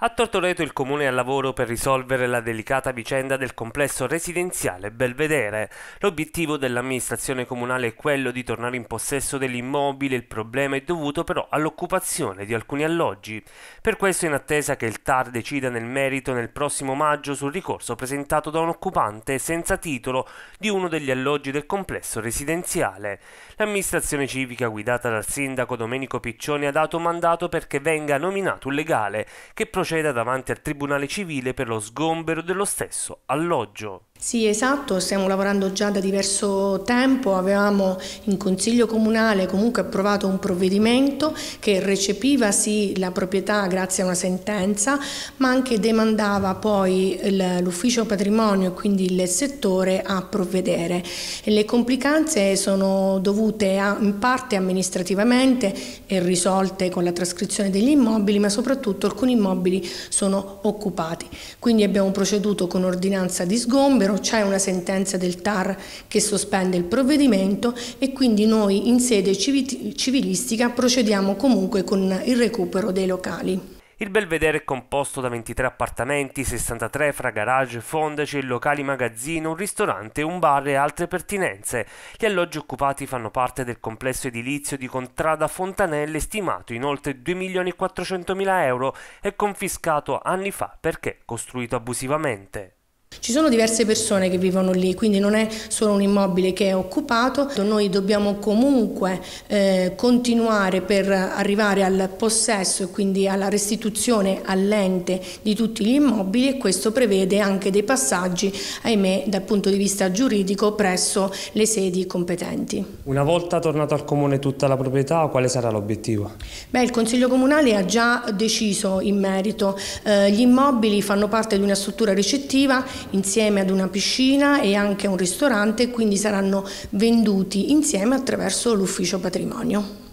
A Tortoreto il comune è al lavoro per risolvere la delicata vicenda del complesso residenziale Belvedere. L'obiettivo dell'amministrazione comunale è quello di tornare in possesso dell'immobile, il problema è dovuto però all'occupazione di alcuni alloggi. Per questo in attesa che il TAR decida nel merito nel prossimo maggio sul ricorso presentato da un occupante senza titolo di uno degli alloggi del complesso residenziale. L'amministrazione civica guidata dal sindaco Domenico Piccioni ha dato mandato perché venga nominato un legale che procede proceda davanti al Tribunale Civile per lo sgombero dello stesso alloggio. Sì, esatto, stiamo lavorando già da diverso tempo, avevamo in Consiglio Comunale comunque approvato un provvedimento che recepiva sì la proprietà grazie a una sentenza, ma anche demandava poi l'ufficio patrimonio e quindi il settore a provvedere. E le complicanze sono dovute a, in parte amministrativamente e risolte con la trascrizione degli immobili, ma soprattutto alcuni immobili sono occupati. Quindi abbiamo proceduto con ordinanza di sgombero però c'è una sentenza del TAR che sospende il provvedimento e quindi noi in sede civilistica procediamo comunque con il recupero dei locali. Il belvedere è composto da 23 appartamenti, 63 fra garage, fondaci, locali magazzino, un ristorante, un bar e altre pertinenze. Gli alloggi occupati fanno parte del complesso edilizio di Contrada Fontanelle stimato in oltre 2.400.000 euro e confiscato anni fa perché costruito abusivamente. Ci sono diverse persone che vivono lì, quindi non è solo un immobile che è occupato, noi dobbiamo comunque eh, continuare per arrivare al possesso e quindi alla restituzione all'ente di tutti gli immobili e questo prevede anche dei passaggi, ahimè, dal punto di vista giuridico presso le sedi competenti. Una volta tornata al comune tutta la proprietà, quale sarà l'obiettivo? Beh, il Consiglio Comunale ha già deciso in merito, eh, gli immobili fanno parte di una struttura ricettiva insieme ad una piscina e anche un ristorante, quindi saranno venduti insieme attraverso l'ufficio patrimonio.